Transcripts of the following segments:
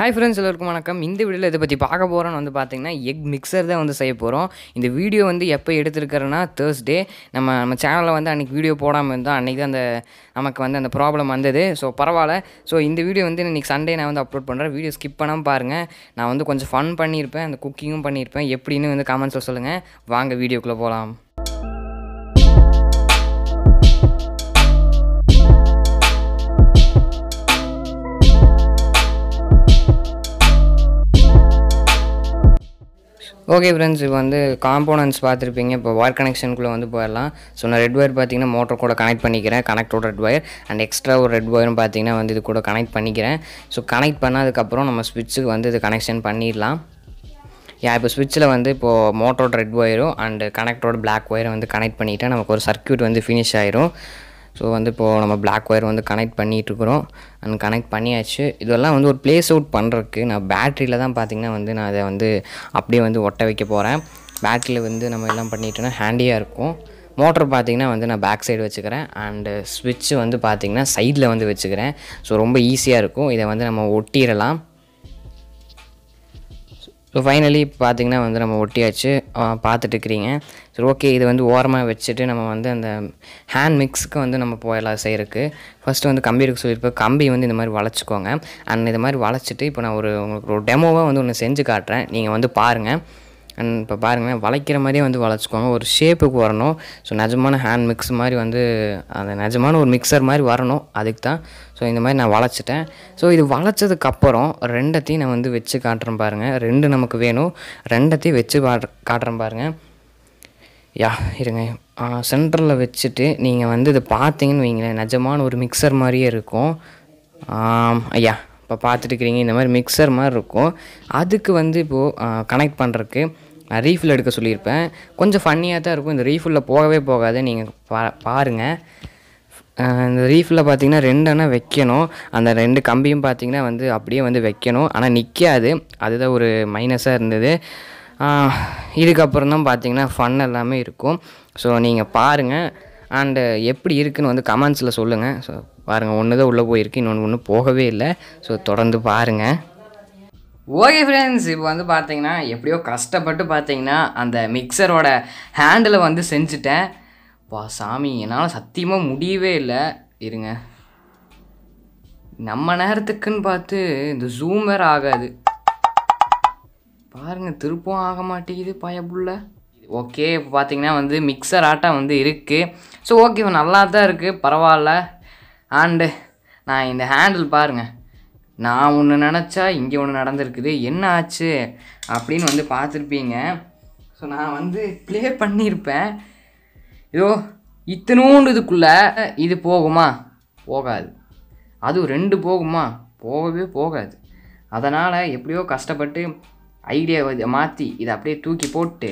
hi friends எல்லாருக்கும் வணக்கம் இந்த வீடியோவில் இதை பற்றி பார்க்க போகிறோன்னு வந்து பார்த்திங்கன்னா எக் மிக்சர் தான் வந்து செய்ய போகிறோம் இந்த வீடியோ வந்து எப்போ எடுத்துருக்கிறேன்னா தேர்ஸ்டே நம்ம நம்ம சேனலில் வந்து அன்றைக்கி வீடியோ போடாமல் இருந்தோம் அன்றைக்கி தான் அந்த நமக்கு வந்து அந்த ப்ராப்ளம் வந்தது ஸோ பரவாயில்ல ஸோ இந்த வீடியோ வந்து இன்றைக்கி சண்டே நான் வந்து அப்லோட் பண்ணுறேன் வீடியோ ஸ்கிப் பண்ணாமல் பாருங்கள் நான் வந்து கொஞ்சம் ஃபன் பண்ணியிருப்பேன் அந்த குக்கிங்கும் பண்ணியிருப்பேன் எப்படின்னு வந்து கமெண்ட்ஸில் சொல்லுங்கள் வாங்க வீடியோக்குள்ளே போகலாம் ஓகே ஃப்ரெண்ட்ஸ் இப்போ வந்து காம்போனன்ஸ் பார்த்துருப்பீங்க இப்போ ஒயர் கனெக்ஷனுக்குள்ளே வந்து போயிடலாம் ஸோ நான் ரெட் ஒயர் பார்த்தீங்கன்னா மோட்டர் கூட கனெக்ட் பண்ணிக்கிறேன் கனெக்டோட ரெட் ஒயர் அண்ட் எக்ஸ்ட்ரா ஒரு ரெட் ஒயரும் பார்த்தீங்கன்னா வந்து இது கூட கனெக்ட் பண்ணிக்கிறேன் ஸோ கனெக்ட் பண்ணதுக்கப்புறம் நம்ம ஸ்விட்ச்சுக்கு வந்து இது கனெக்ஷன் பண்ணிடலாம் யா இப்போ ஸ்விட்சில் வந்து இப்போது மோட்டரோட ரெட் ஒயரும் அண்டு கனெக்டோட பிளாக் ஒயரும் வந்து கனெக்ட் பண்ணிவிட்டால் நமக்கு ஒரு சர்க்கியூட் வந்து ஃபினிஷ் ஆயிரும் ஸோ வந்து இப்போது நம்ம பிளாக் ஒயர் வந்து கனெக்ட் பண்ணிகிட்ருக்குறோம் அண்ட் கனெக்ட் பண்ணியாச்சு இதெல்லாம் வந்து ஒரு ப்ளேஸ் அவுட் பண்ணுறதுக்கு நான் பேட்டரியில் தான் பார்த்திங்கன்னா வந்து நான் அதை வந்து அப்படியே வந்து ஒட்ட வைக்க போகிறேன் பேட்ரியில் வந்து நம்ம எல்லாம் பண்ணிட்டோம்னா ஹேண்டியாக இருக்கும் மோட்டர் பார்த்திங்கன்னா வந்து நான் பேக் சைடு வச்சுக்கிறேன் அண்டு ஸ்விட்ச்சு வந்து பார்த்திங்கன்னா சைடில் வந்து வச்சுக்கிறேன் ஸோ ரொம்ப ஈஸியாக இருக்கும் இதை வந்து நம்ம ஒட்டிடலாம் ஸோ ஃபைனலி பார்த்திங்கன்னா வந்து நம்ம ஒட்டியாச்சு பார்த்துட்டுருக்கிறீங்க சரி ஓகே இது வந்து ஓரமாக வச்சுட்டு நம்ம வந்து அந்த ஹேண்ட் மிக்ஸுக்கு வந்து நம்ம போயிடலாம் செய்கிறதுக்கு ஃபஸ்ட்டு வந்து கம்பி இருக்க சொல்லியிருப்போம் கம்பி வந்து இந்த மாதிரி வளச்சிக்கோங்க அண்ட் இது மாதிரி வளைச்சிட்டு இப்போ நான் ஒரு உங்களுக்கு ஒரு டெமோவாக வந்து ஒன்று செஞ்சு காட்டுறேன் நீங்கள் வந்து பாருங்கள் அண்ட் இப்போ பாருங்களேன் வளைக்கிற மாதிரியே வந்து வளைச்சிக்கோங்க ஒரு ஷேப்புக்கு வரணும் ஸோ நிஜமான ஹேண்ட் மிக்ஸ் மாதிரி வந்து அந்த நிஜமான ஒரு மிக்சர் மாதிரி வரணும் அதுக்கு தான் ஸோ இந்த மாதிரி நான் வளைச்சிட்டேன் ஸோ இது வளைச்சதுக்கப்புறம் ரெண்டத்தையும் நான் வந்து வச்சு காட்டுறேன் பாருங்கள் ரெண்டு நமக்கு வேணும் ரெண்டத்தையும் வச்சு காட்டுறேன் பாருங்கள் யா இருங்க சென்டரில் வச்சுட்டு நீங்கள் வந்து இதை பார்த்தீங்கன்னு வைங்களேன் நிஜமான ஒரு மிக்சர் மாதிரியே இருக்கும் ஐயா இப்போ பார்த்துட்டு இருக்கிறீங்க இந்த மாதிரி மிக்சர் மாதிரி இருக்கும் அதுக்கு வந்து இப்போது கனெக்ட் பண்ணுறக்கு நான் ரீஃபில் எடுக்க சொல்லியிருப்பேன் கொஞ்சம் ஃபன்னியாக தான் இருக்கும் இந்த ரீஃபில் போகவே போகாது நீங்கள் பா பாருங்கள் இந்த ரீஃபில் பார்த்தீங்கன்னா ரெண்டு அண்ணா வைக்கணும் அந்த ரெண்டு கம்பியும் பார்த்தீங்கன்னா வந்து அப்படியே வந்து வைக்கணும் ஆனால் நிற்காது அதுதான் ஒரு மைனஸாக இருந்தது இதுக்கப்புறம் தான் பார்த்தீங்கன்னா ஃபன் எல்லாமே இருக்கும் ஸோ நீங்கள் பாருங்கள் அண்டு எப்படி இருக்குன்னு வந்து கமெண்ட்ஸில் சொல்லுங்கள் ஸோ பாருங்கள் ஒன்று தான் உள்ளே போயிருக்கு இன்னொன்று ஒன்று போகவே இல்லை ஸோ தொடர்ந்து பாருங்கள் ஓகே ஃப்ரெண்ட்ஸ் இப்போ வந்து பார்த்தீங்கன்னா எப்படியோ கஷ்டப்பட்டு பார்த்தீங்கன்னா அந்த மிக்சரோட ஹேண்டில் வந்து செஞ்சுட்டேன் பா சாமி என்னால் சத்தியமாக முடியவே இல்லை இருங்க நம்ம நேரத்துக்குன்னு பார்த்து இந்த ஜூம் வேறு ஆகாது பாருங்கள் திருப்பம் ஆக மாட்டேங்குது பயப்புள்ள ஓகே இப்போ பார்த்தீங்கன்னா வந்து மிக்சர் ஆட்டம் வந்து இருக்குது ஸோ ஓகே நல்லா தான் இருக்குது பரவாயில்ல அண்டு நான் இந்த ஹேண்டில் பாருங்கள் நான் ஒன்று நினச்சா இங்கே ஒன்று நடந்திருக்குது என்ன ஆச்சு அப்படின்னு வந்து பார்த்துருப்பீங்க ஸோ நான் வந்து ப்ளே பண்ணியிருப்பேன் ஐயோ இத்தனோண்டு இதுக்குள்ளே இது போகுமா போகாது அதுவும் ரெண்டு போகுமா போகவே போகாது அதனால் எப்படியோ கஷ்டப்பட்டு ஐடியாவை மாற்றி இதை அப்படியே தூக்கி போட்டு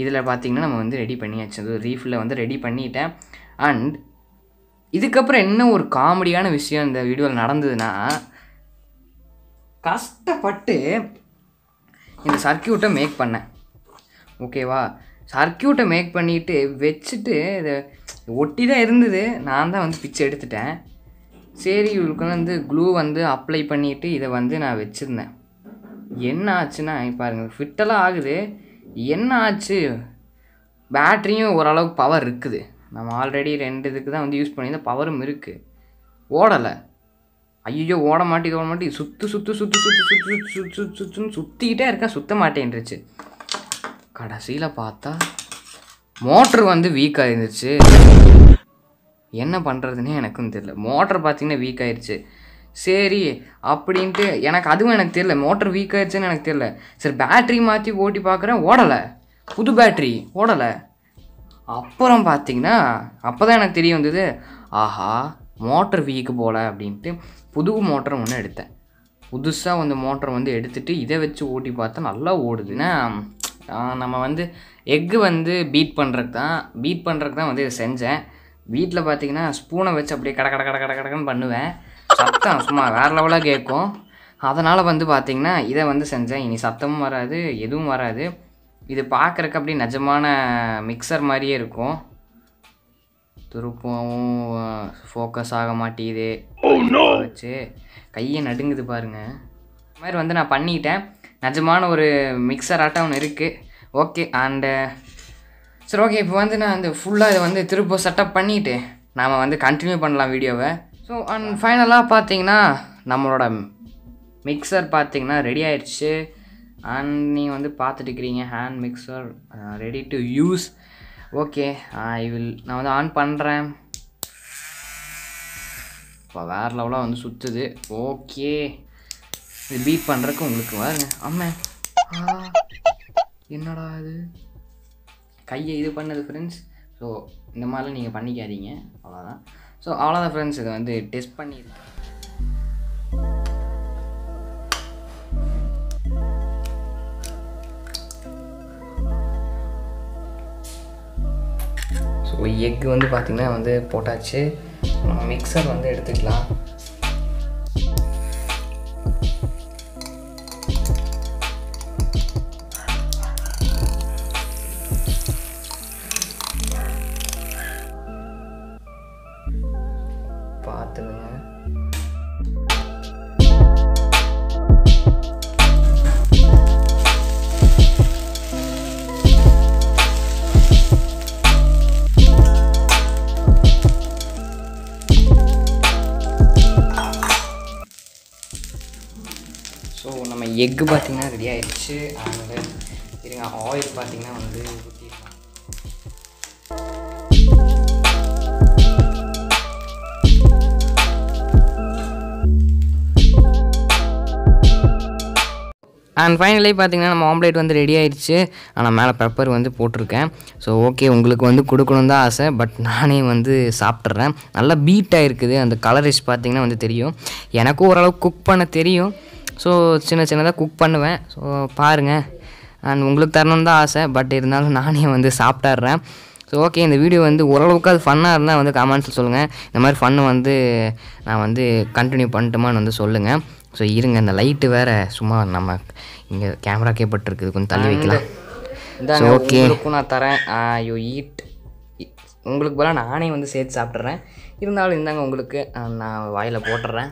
இதில் பார்த்திங்கன்னா நம்ம வந்து ரெடி பண்ணியாச்சு அது ரீஃபில் வந்து ரெடி பண்ணிட்டேன் அண்ட் இதுக்கப்புறம் என்ன ஒரு காமெடியான விஷயம் இந்த வீடியோவில் நடந்ததுன்னா கஷ்டப்பட்டு இந்த சர்க்கியூட்டை மேக் பண்ணேன் ஓகேவா சர்க்கியூட்டை மேக் பண்ணிவிட்டு வச்சுட்டு இதை ஒட்டி தான் இருந்தது நான் தான் வந்து பிச்சை எடுத்துட்டேன் சரி இவளுக்கு வந்து க்ளூ வந்து அப்ளை பண்ணிவிட்டு இதை வந்து நான் வச்சுருந்தேன் என்ன ஆச்சுன்னா பாருங்கள் ஃபிட்டெல்லாம் ஆகுது என்ன ஆச்சு பேட்ரியும் ஓரளவுக்கு பவர் இருக்குது நம்ம ஆல்ரெடி ரெண்டு இதுக்கு தான் வந்து யூஸ் பண்ணியிருந்தோம் பவரும் இருக்குது ஓடலை ஐயோ ஓட மாட்டி ஓட மாட்டேது சுற்று சுற்று சுத்து சுற்று சுத்து சுத்து சுத்து சுத்துன்னு சுத்திக்கிட்டே இருக்கா சுத்த மாட்டேன்ருச்சு கடைசியில் பார்த்தா மோட்ரு வந்து வீக் ஆயிருந்துச்சு என்ன பண்ணுறதுன்னே எனக்கும் தெரில மோட்ரு பார்த்திங்கன்னா வீக் ஆயிடுச்சு சரி அப்படின்ட்டு எனக்கு அதுவும் எனக்கு தெரியல மோட்டர் வீக் ஆயிடுச்சுன்னு எனக்கு தெரியல சரி பேட்ரி மாற்றி ஓட்டி பார்க்குறேன் ஓடலை புது பேட்ரி ஓடலை அப்புறம் பார்த்திங்கன்னா அப்போ தான் எனக்கு தெரிய வந்தது ஆஹா மோட்டர் வீக்கு போல் அப்படின்ட்டு புது மோட்டர் ஒன்று எடுத்தேன் புதுசாக வந்து மோட்டர் வந்து எடுத்துகிட்டு இதை வச்சு ஓட்டி பார்த்தா நல்லா ஓடுதுன்னா நம்ம வந்து எக்கு வந்து பீட் பண்ணுறதுக்கு தான் பீட் பண்ணுறதுக்கு தான் வந்து இதை செஞ்சேன் வீட்டில் பார்த்தீங்கன்னா ஸ்பூனை வச்சு அப்படியே கட கட கட கட கடன்னு பண்ணுவேன் சத்தம் சும்மா வேறு லெவலாக கேட்கும் அதனால் வந்து பார்த்திங்கன்னா இதை வந்து செஞ்சேன் இனி சத்தமும் வராது எதுவும் வராது இது பார்க்குறக்கு அப்படியே நிஜமான மிக்சர் மாதிரியே இருக்கும் திருப்பவும் ஃபோக்கஸ் ஆக மாட்டேங்குது oh, வச்சு கையை நடுங்குது பாருங்க இந்த மாதிரி வந்து நான் பண்ணிக்கிட்டேன் நிஜமான ஒரு மிக்சர் ஆட்டம் ஒன்று இருக்குது ஓகே அண்டு சரி ஓகே இப்போ வந்து நான் இந்த ஃபுல்லாக இதை வந்து திருப்ப செட்டப் பண்ணிவிட்டு நாம் வந்து கண்டினியூ பண்ணலாம் வீடியோவை ஸோ அண்ட் ஃபைனலாக பார்த்தீங்கன்னா நம்மளோட மிக்சர் பார்த்தீங்கன்னா ரெடி ஆயிடுச்சு அண்ட் நீங்கள் வந்து பார்த்துட்டு இருக்கிறீங்க hand mixer ready to use okay I will நான் வந்து ஆன் பண்ணுறேன் இப்போ வேறு லெவலாக வந்து சுற்றுது ஓகே இது பீட் பண்ணுறக்கு உங்களுக்கு வாருங்க அம்மே என்னடா இது கையை இது பண்ணது ஃப்ரெண்ட்ஸ் ஸோ இந்த மாதிரிலாம் நீங்கள் பண்ணிக்காதீங்க அவ்வளோதான் ஸோ அவ்வளோதான் ஃப்ரெண்ட்ஸ் இதை வந்து டெஸ்ட் பண்ணியிருக்கேன் எக்கு வந்து பார்த்திங்கன்னா வந்து போட்டாச்சு மிக்சர் வந்து எடுத்துக்கலாம் எக்கு பார்த்திங்கன்னா ரெடி ஆகிடுச்சு அதனால இருங்க ஆயில் பார்த்திங்கன்னா வந்து ஊற்றிடலாம் அண்ட் ஃபைனலி பார்த்தீங்கன்னா நம்ம ஆம்லேட் வந்து ரெடி ஆயிடுச்சு ஆனால் மேலே பெப்பர் வந்து போட்டிருக்கேன் ஸோ ஓகே உங்களுக்கு வந்து கொடுக்கணும் தான் ஆசை பட் நானே வந்து சாப்பிட்றேன் நல்லா பீட்டாக இருக்குது அந்த கலரிஸ் பார்த்திங்கன்னா வந்து தெரியும் எனக்கும் ஓரளவுக்கு குக் பண்ண தெரியும் ஸோ சின்ன சின்னதாக குக் பண்ணுவேன் ஸோ பாருங்கள் அண்ட் உங்களுக்கு தரணும் தான் ஆசை பட் இருந்தாலும் நானே வந்து சாப்பிட்டாடுறேன் ஸோ ஓகே இந்த வீடியோ வந்து ஓரளவுக்கு அது ஃபன்னாக இருந்தால் வந்து கமெண்ட்ஸில் சொல்லுங்கள் இந்த மாதிரி ஃபன்னு வந்து நான் வந்து கண்டினியூ பண்ணட்டுமான்னு வந்து சொல்லுங்கள் ஸோ இருங்க இந்த லைட்டு வேறு சும்மா நம்ம இங்கே கேமரா கேப்பட்டுருக்குது கொஞ்சம் தள்ளி வைக்கலாம் ஸோ ஓகே நான் தரேன் ஐயோ ஈட் உங்களுக்கு போல நானே வந்து சேர்த்து சாப்பிட்றேன் இருந்தாலும் இருந்தாங்க உங்களுக்கு நான் வாயில் போட்டுறேன்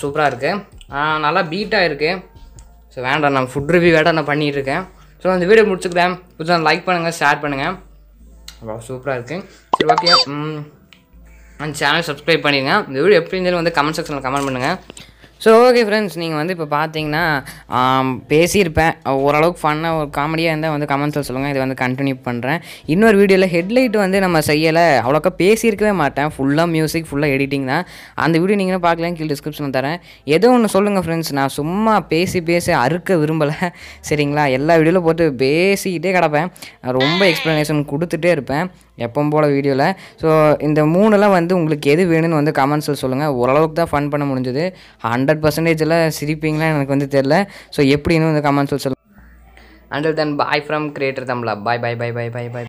சூப்பராக இருக்குது நல்லா பீட்டாக இருக்குது ஸோ வேண்டாம் நான் ஃபுட் ரிவ்யூ வேண்டாம் நான் பண்ணிகிட்ருக்கேன் ஸோ அந்த வீடியோ முடிச்சுக்கிறேன் புதுசாக லைக் பண்ணுங்கள் ஷேர் பண்ணுங்கள் வா சூப்பராக இருக்குது சரி ஓகே அந்த சேனல் சப்ஸ்கிரைப் பண்ணிடுங்க இந்த வீடியோ எப்படி இருந்தாலும் வந்து கமெண்ட் செக்ஷனில் கமெண்ட் பண்ணுங்கள் ஸோ ஓகே ஃப்ரெண்ட்ஸ் நீங்கள் வந்து இப்போ பார்த்தீங்கன்னா பேசியிருப்பேன் ஓரளவுக்கு ஃபன்னாக ஒரு காமெடியாக இருந்தால் வந்து கமெண்ட்ஸில் சொல்லுங்கள் இதை வந்து கண்டினியூ பண்ணுறேன் இன்னொரு வீடியோவில் ஹெட்லைட் வந்து நம்ம செய்யலை அவ்வளோக்கா பேசியிருக்கவே மாட்டேன் ஃபுல்லாக மியூசிக் ஃபுல்லாக எடிட்டிங் தான் அந்த வீடியோ நீங்களும் பார்க்கலாம் கீழ் டிஸ்கிரிப்ஷன் தரேன் ஏதோ ஒன்று சொல்லுங்கள் ஃப்ரெண்ட்ஸ் நான் சும்மா பேசி பேசி அறுக்க விரும்பலை சரிங்களா எல்லா வீடியோவில் போட்டு பேசிக்கிட்டே கிடப்பேன் ரொம்ப எக்ஸ்ப்ளனேஷன் கொடுத்துட்டே இருப்பேன் எப்பவும் போல் வீடியோவில் ஸோ இந்த மூணுலாம் வந்து உங்களுக்கு எது வேணும்னு வந்து கமெண்ட்ஸில் சொல்லுங்கள் ஓரளவுக்கு தான் ஃபன் பண்ண முடிஞ்சது ஹண்ட்ரட் பர்சன்டேஜில் சிரிப்பீங்களா எனக்கு வந்து தெரில ஸோ எப்படின்னு வந்து கமெண்ட்ஸில் சொல்லுங்கள் until then bye from creator தம்லா bye bye bye bye bye பாய்